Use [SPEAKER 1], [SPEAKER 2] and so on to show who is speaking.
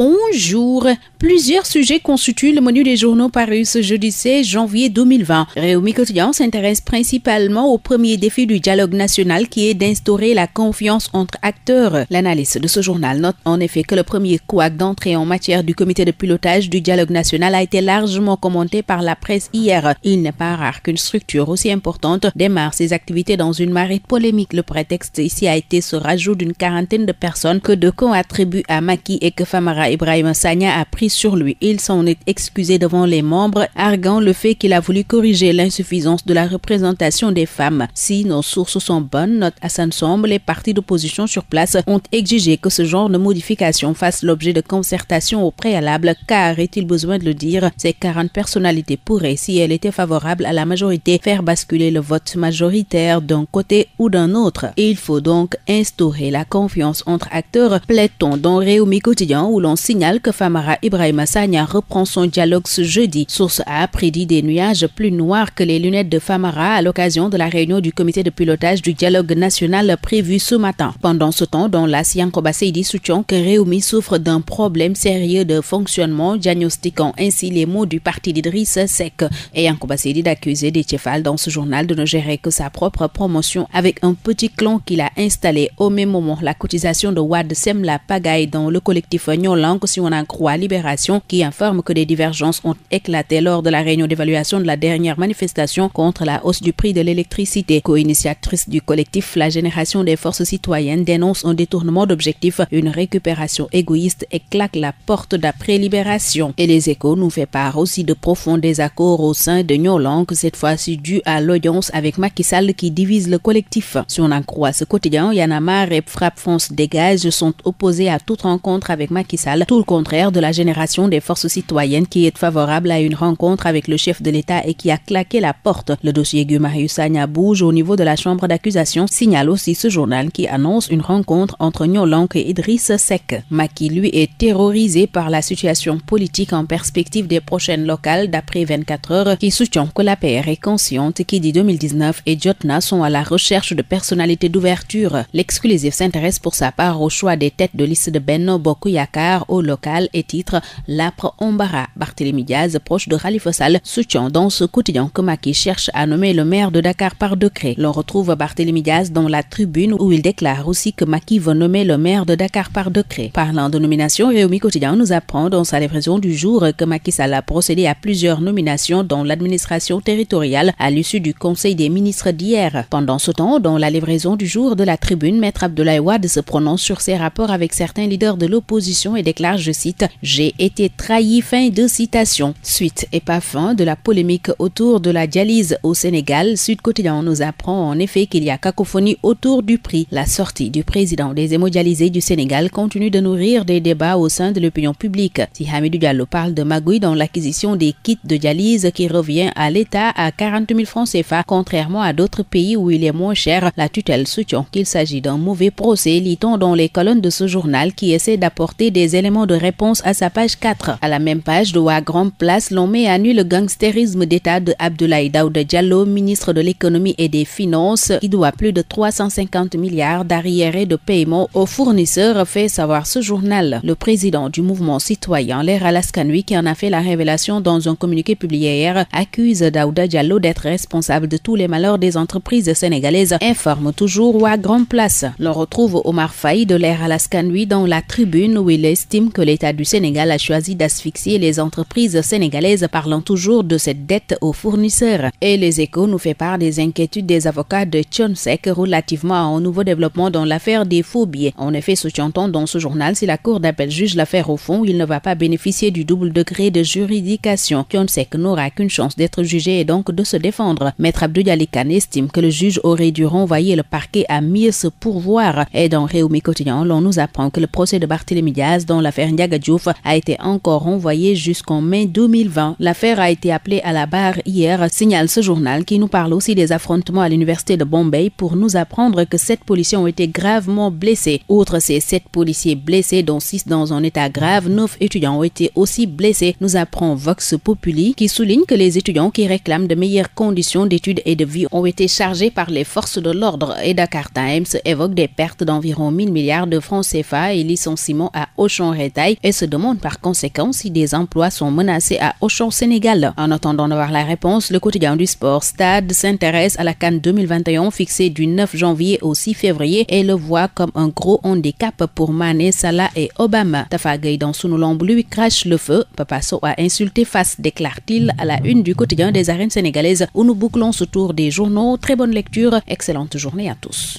[SPEAKER 1] Bonjour. Plusieurs sujets constituent le menu des journaux parus ce jeudi 16 janvier 2020. Réumi Quotidien s'intéresse principalement au premier défi du dialogue national qui est d'instaurer la confiance entre acteurs. L'analyse de ce journal note en effet que le premier couac d'entrée en matière du comité de pilotage du dialogue national a été largement commenté par la presse hier. Il n'est pas rare qu'une structure aussi importante démarre ses activités dans une marée polémique. Le prétexte ici a été ce rajout d'une quarantaine de personnes que Decon attribue à Maki et que Famara Ibrahim Sanya a pris sur lui. Il s'en est excusé devant les membres, arguant le fait qu'il a voulu corriger l'insuffisance de la représentation des femmes. Si nos sources sont bonnes, note Hassan Somb, les partis d'opposition sur place ont exigé que ce genre de modification fasse l'objet de concertation au préalable, car est-il besoin de le dire, ces 40 personnalités pourraient, si elles étaient favorables à la majorité, faire basculer le vote majoritaire d'un côté ou d'un autre. Il faut donc instaurer la confiance entre acteurs, plaît-on dans Réumi Quotidien où l'on signale que Famara Ibrahim Sagna reprend son dialogue ce jeudi. Source A prédit des nuages plus noirs que les lunettes de Famara à l'occasion de la réunion du comité de pilotage du dialogue national prévu ce matin. Pendant ce temps, dans la Kobaseidi soutient que Réumi souffre d'un problème sérieux de fonctionnement, diagnostiquant ainsi les mots du parti d'Idriss Sec. Et Seidi d'accuser des dans ce journal de ne gérer que sa propre promotion avec un petit clan qu'il a installé au même moment. La cotisation de Wad Semla la pagaille dans le collectif langue si on en croit Libération qui informe que des divergences ont éclaté lors de la réunion d'évaluation de la dernière manifestation contre la hausse du prix de l'électricité. Co-initiatrice du collectif La Génération des Forces Citoyennes dénonce un détournement d'objectifs, une récupération égoïste et claque la porte d'après Libération. Et les échos nous fait part aussi de profonds désaccords au sein de Nyolang, cette fois-ci dû à l'audience avec Macky Sall qui divise le collectif. Si on en croit ce quotidien, Yanamar et Frappe France Dégage sont opposés à toute rencontre avec Macky Sall tout le contraire de la génération des forces citoyennes qui est favorable à une rencontre avec le chef de l'État et qui a claqué la porte. Le dossier Gumarius bouge au niveau de la chambre d'accusation, signale aussi ce journal qui annonce une rencontre entre Nyolank et Idriss Seck. Maki, lui, est terrorisé par la situation politique en perspective des prochaines locales d'après 24 heures qui soutient que la PR est consciente qui dit 2019 et Jotna sont à la recherche de personnalités d'ouverture. L'exclusif s'intéresse pour sa part au choix des têtes de liste de Benno Bokuyakar au local et titre L'âpre Ombara. Barthélémy Diaz, proche de Khalifa Sall, soutient dans ce quotidien que Maki cherche à nommer le maire de Dakar par décret. L'on retrouve Barthélémy Diaz dans la tribune où il déclare aussi que Maki veut nommer le maire de Dakar par décret. Parlant de nomination, Réumi Quotidien nous apprend dans sa livraison du jour que Maki Sall a procédé à plusieurs nominations dans l'administration territoriale à l'issue du Conseil des ministres d'hier. Pendant ce temps, dans la livraison du jour de la tribune, Maître Abdoulaye Wade se prononce sur ses rapports avec certains leaders de l'opposition et déclare, je cite, J'ai été trahi, fin de citation. Suite et pas fin de la polémique autour de la dialyse au Sénégal, Sud Quotidien nous apprend en effet qu'il y a cacophonie autour du prix. La sortie du président des hémodialysés du Sénégal continue de nourrir des débats au sein de l'opinion publique. Si Hamidou Diallo parle de magouille dans l'acquisition des kits de dialyse qui revient à l'État à 40 000 francs CFA, contrairement à d'autres pays où il est moins cher, la tutelle soutient qu'il s'agit d'un mauvais procès, lit-on dans les colonnes de ce journal qui essaie d'apporter des éléments de réponse à sa page 4. À la même page de grande Place, l'on met à nu le gangstérisme d'État de Abdoulaye Daouda Diallo, ministre de l'économie et des finances, qui doit plus de 350 milliards d'arriérés de paiement aux fournisseurs, fait savoir ce journal. Le président du mouvement citoyen, l'air Alaskanui, qui en a fait la révélation dans un communiqué publié hier, accuse Daouda Diallo d'être responsable de tous les malheurs des entreprises sénégalaises, informe toujours Grand Place. L'on retrouve Omar Faye de l'air Alaskanui dans la tribune où il est estime que l'État du Sénégal a choisi d'asphyxier les entreprises sénégalaises parlant toujours de cette dette aux fournisseurs. Et les échos nous fait part des inquiétudes des avocats de Tionsek relativement au nouveau développement dans l'affaire des faux billets. En effet, soutient-on dans ce journal, si la Cour d'appel juge l'affaire au fond, il ne va pas bénéficier du double degré de juridication. Tionsek n'aura qu'une chance d'être jugé et donc de se défendre. Maître Abdou Khan estime que le juge aurait dû renvoyer le parquet à mieux se pourvoir. Et dans Réumi Quotidien, l'on nous apprend que le procès de Barthélémy Diaz dans l'affaire Ndiaga a été encore renvoyée jusqu'en mai 2020. L'affaire a été appelée à la barre hier, signale ce journal qui nous parle aussi des affrontements à l'université de Bombay pour nous apprendre que sept policiers ont été gravement blessés. Outre ces sept policiers blessés, dont six dans un état grave, neuf étudiants ont été aussi blessés, nous apprend Vox Populi, qui souligne que les étudiants qui réclament de meilleures conditions d'études et de vie ont été chargés par les forces de l'ordre. Et Dakar Times évoque des pertes d'environ 1000 milliards de francs CFA et licenciements à Auchan et se demande par conséquent si des emplois sont menacés à Auchan Sénégal. En attendant voir la réponse, le quotidien du sport Stade s'intéresse à la canne 2021 fixée du 9 janvier au 6 février et le voit comme un gros handicap pour Mané, Salah et Obama. Tafagay dans son lui crache le feu. Papasso a insulté face, déclare-t-il à la une du quotidien des arènes sénégalaises où nous bouclons ce tour des journaux. Très bonne lecture, excellente journée à tous.